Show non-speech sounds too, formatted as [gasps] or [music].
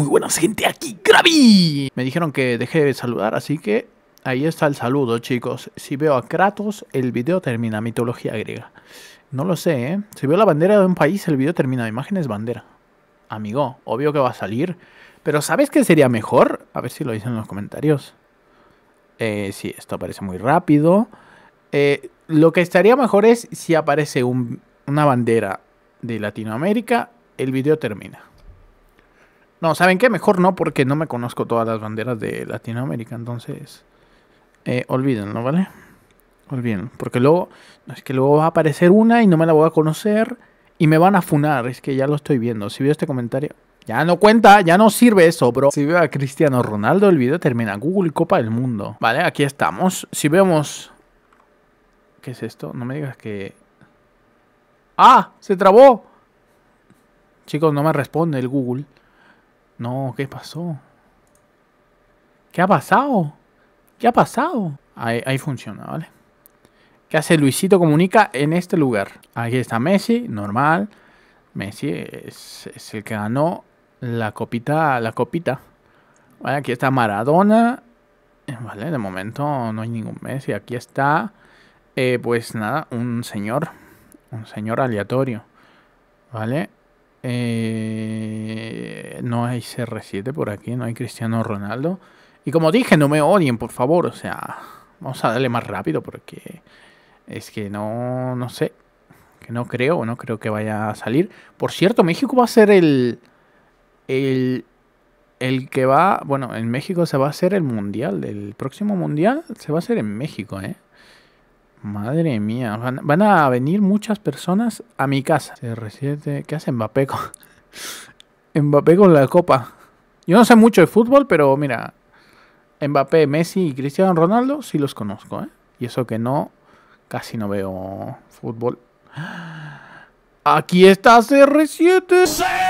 Muy buenas gente, aquí Krabi. Me dijeron que dejé de saludar, así que ahí está el saludo chicos. Si veo a Kratos, el video termina, mitología griega. No lo sé, ¿eh? Si veo la bandera de un país, el video termina, imágenes bandera. Amigo, obvio que va a salir. Pero ¿sabes qué sería mejor? A ver si lo dicen en los comentarios. Eh, sí, esto aparece muy rápido. Eh, lo que estaría mejor es si aparece una bandera de Latinoamérica, el video termina. No, ¿saben qué? Mejor no, porque no me conozco todas las banderas de Latinoamérica, entonces eh, olvídenlo, ¿vale? Olvídenlo, porque luego, es que luego va a aparecer una y no me la voy a conocer y me van a funar, es que ya lo estoy viendo. Si veo este comentario, ya no cuenta, ya no sirve eso, bro. Si veo a Cristiano Ronaldo, el video termina. Google Copa del Mundo. Vale, aquí estamos. Si vemos... ¿Qué es esto? No me digas que... ¡Ah! ¡Se trabó! Chicos, no me responde el Google. No, ¿qué pasó? ¿Qué ha pasado? ¿Qué ha pasado? Ahí, funciona, ¿vale? ¿Qué hace Luisito Comunica en este lugar? Aquí está Messi, normal. Messi es, el que ganó la copita, la copita. aquí está Maradona. Eh, vale, de momento no hay ningún Messi. Aquí está, eh, pues nada, un señor. Un señor aleatorio. Vale. Eh no hay CR7 por aquí, no hay Cristiano Ronaldo. Y como dije, no me odien, por favor. O sea, vamos a darle más rápido porque es que no, no sé. Que no creo, no creo que vaya a salir. Por cierto, México va a ser el, el, el que va, bueno, en México se va a hacer el mundial. El próximo mundial se va a hacer en México, ¿eh? Madre mía, van, a venir muchas personas a mi casa. CR7, ¿qué hace Mbappé? Mbappé con la copa. Yo no sé mucho de fútbol, pero mira, Mbappé, Messi y Cristiano Ronaldo sí los conozco, ¿eh? Y eso que no, casi no veo fútbol. [gasps] Aquí está CR7.